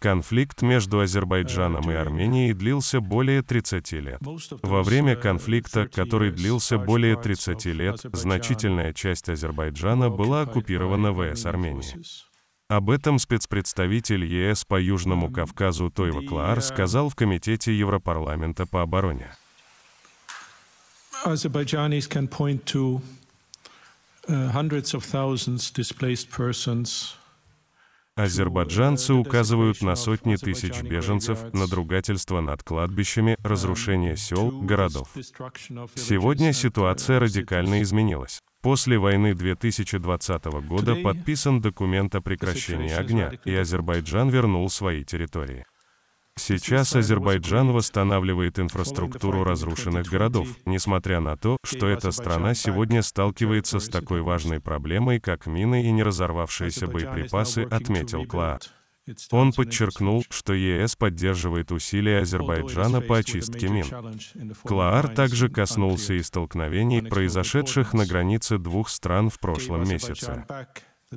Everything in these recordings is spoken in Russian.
Конфликт между Азербайджаном и Арменией длился более 30 лет. Во время uh, конфликта, который длился более 30 лет, значительная часть Азербайджана была оккупирована ВС Армении. Об этом спецпредставитель ЕС по Южному um, Кавказу Тойва Клаар uh, сказал в Комитете Европарламента по обороне. Azerbaijanis can point to Э, Азербайджанцы указывают на сотни тысяч беженцев, надругательство над кладбищами, разрушение сел, городов. Сегодня ситуация радикально изменилась. После войны 2020 года подписан документ о прекращении огня, и Азербайджан вернул свои территории. Сейчас Азербайджан восстанавливает инфраструктуру разрушенных городов, несмотря на то, что эта страна сегодня сталкивается с такой важной проблемой, как мины и неразорвавшиеся боеприпасы, отметил Клад. Он подчеркнул, что ЕС поддерживает усилия Азербайджана по очистке мин. Клаар также коснулся и столкновений, произошедших на границе двух стран в прошлом месяце.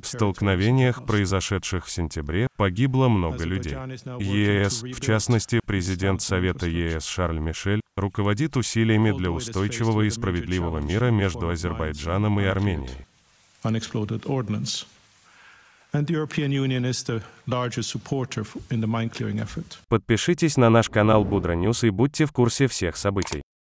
В столкновениях, произошедших в сентябре, погибло много людей. ЕС, э в частности, президент Совета ЕС э Шарль Мишель, руководит усилиями для устойчивого и справедливого мира между Азербайджаном и Арменией. Подпишитесь на наш канал Будра News и будьте в курсе всех событий.